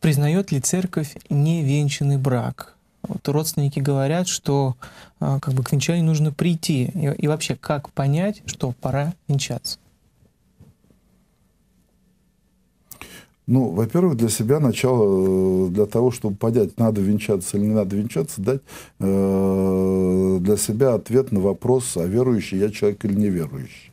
признает ли церковь невенчанный брак? Вот родственники говорят, что а, как бы к венчанию нужно прийти. И, и вообще, как понять, что пора венчаться? Ну, во-первых, для себя начало, э, для того, чтобы понять, надо венчаться или не надо венчаться, дать э, для себя ответ на вопрос, а верующий я человек или неверующий.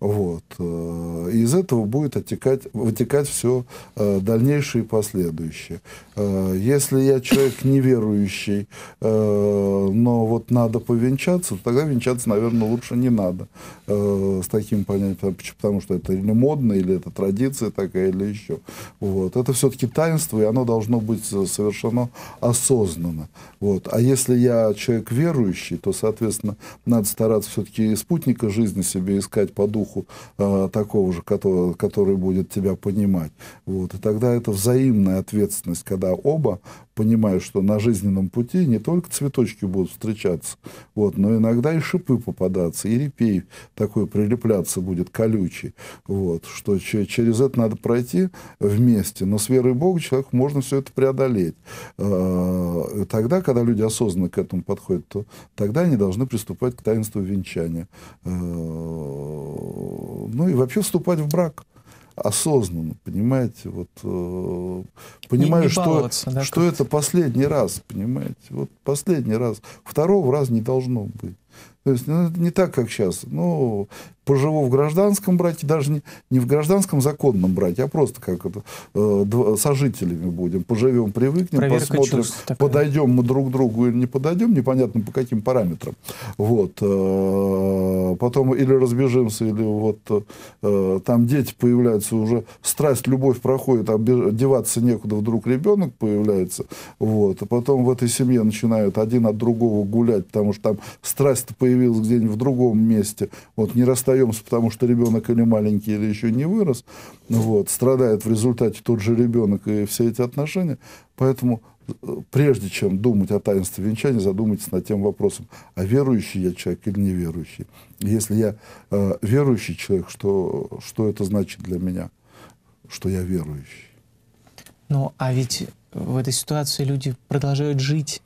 Вот. И э, из этого будет оттекать, вытекать все э, дальнейшее и последующее. Э, если я человек неверующий, но вот надо повенчаться, то тогда венчаться, наверное, лучше не надо. С таким понятием, потому что это или модно, или это традиция такая, или еще. Вот. Это все-таки таинство, и оно должно быть совершено осознанно. Вот. А если я человек верующий, то, соответственно, надо стараться все-таки спутника жизни себе искать по духу, духу э, такого же, который, который будет тебя понимать. Вот. И тогда это взаимная ответственность, когда оба понимают, что на жизненном пути не только цветочки будут встречаться, вот, но иногда и шипы попадаться, и репей такой прилепляться будет колючий. Вот, что через это надо пройти вместе. Но с верой Бога человеку можно все это преодолеть. Э, тогда, когда люди осознанно к этому подходят, то тогда они должны приступать к таинству венчания. Э, Э, ну и вообще вступать в брак осознанно, понимаете, вот э, понимаю, не, не что, да, что это последний раз, понимаете, вот последний раз, второго раза не должно быть. То есть ну, это не так, как сейчас. Ну, поживу в гражданском браке, даже не, не в гражданском законном браке, а просто как это, э, сожителями будем. Поживем, привыкнем, Проверка посмотрим, подойдем мы друг другу или не подойдем, непонятно по каким параметрам. Вот. Э, потом или разбежимся, или вот э, там дети появляются уже, страсть, любовь проходит, а некуда, вдруг ребенок появляется. Вот. А потом в этой семье начинают один от другого гулять, потому что там страсть просто появилась где-нибудь в другом месте, вот не расстаемся, потому что ребенок или маленький, или еще не вырос, вот, страдает в результате тот же ребенок и все эти отношения, поэтому э, прежде чем думать о таинстве венчания, задумайтесь над тем вопросом, а верующий я человек или неверующий. Если я э, верующий человек, что, что это значит для меня, что я верующий? Ну, а ведь в этой ситуации люди продолжают жить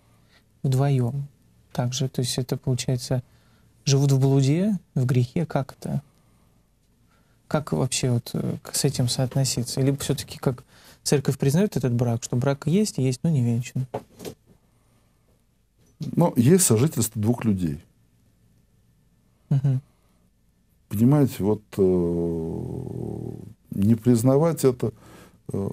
вдвоем также, то есть это получается живут в блуде, в грехе, как это? Как вообще вот э, с этим соотноситься? Или все-таки как церковь признает этот брак, что брак есть, есть, но не венчан? Ну, есть сожительство двух людей. Угу. Понимаете, вот э, не признавать это, э,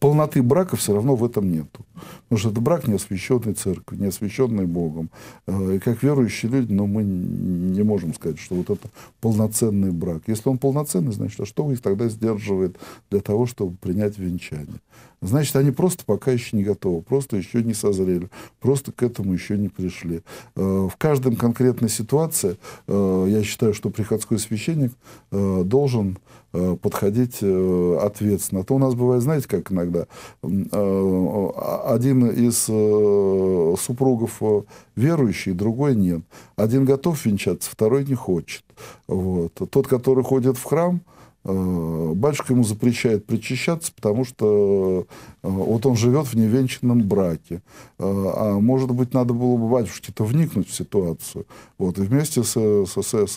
полноты брака все равно в этом нету. Потому что это брак неосвященной церкви, неосвященной Богом. Э, и как верующие люди, но ну, мы не можем сказать, что вот это полноценный брак. Если он полноценный, значит, а что их тогда сдерживает для того, чтобы принять венчание? Значит, они просто пока еще не готовы, просто еще не созрели, просто к этому еще не пришли. Э, в каждом конкретной ситуации, э, я считаю, что приходской священник должен подходить ответственно. А то у нас бывает, знаете, как иногда, один из э, супругов э, верующий, другой нет. Один готов венчаться, второй не хочет. Вот. Тот, который ходит в храм, Э, батюшка ему запрещает причащаться, потому что э, вот он живет в невенчанном браке. Э, а может быть, надо было бы батюшке-то вникнуть в ситуацию. Вот, и вместе с, с, с,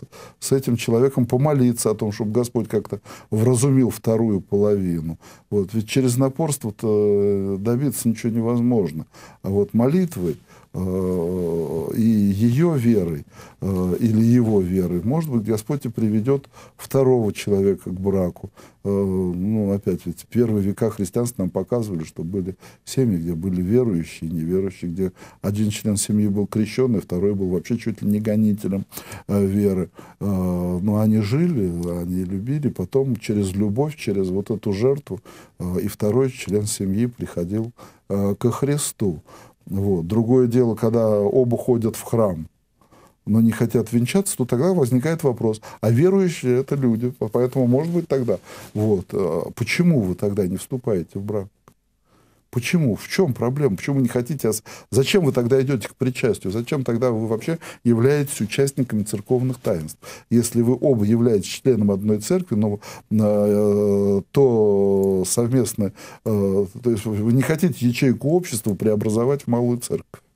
с этим человеком помолиться о том, чтобы Господь как-то вразумил вторую половину. Вот, ведь через напорство добиться ничего невозможно. А вот молитвой и ее верой э, или его верой, может быть, Господь и приведет второго человека к браку. Э, ну, опять ведь первые века христианства нам показывали, что были семьи, где были верующие и неверующие, где один член семьи был крещенный, второй был вообще чуть ли не гонителем э, веры. Но они жили, они любили, потом через любовь, через вот эту жертву и второй член семьи приходил ко Христу. Вот. Другое дело, когда оба ходят в храм, но не хотят венчаться, то тогда возникает вопрос, а верующие это люди, поэтому может быть тогда. Вот. А почему вы тогда не вступаете в брак? Почему? В чем проблема? Почему вы не хотите... А зачем вы тогда идете к причастию? Зачем тогда вы вообще являетесь участниками церковных таинств? Если вы оба являетесь членом одной церкви, но, э, то совместно... Э, то есть вы не хотите ячейку общества преобразовать в малую церковь.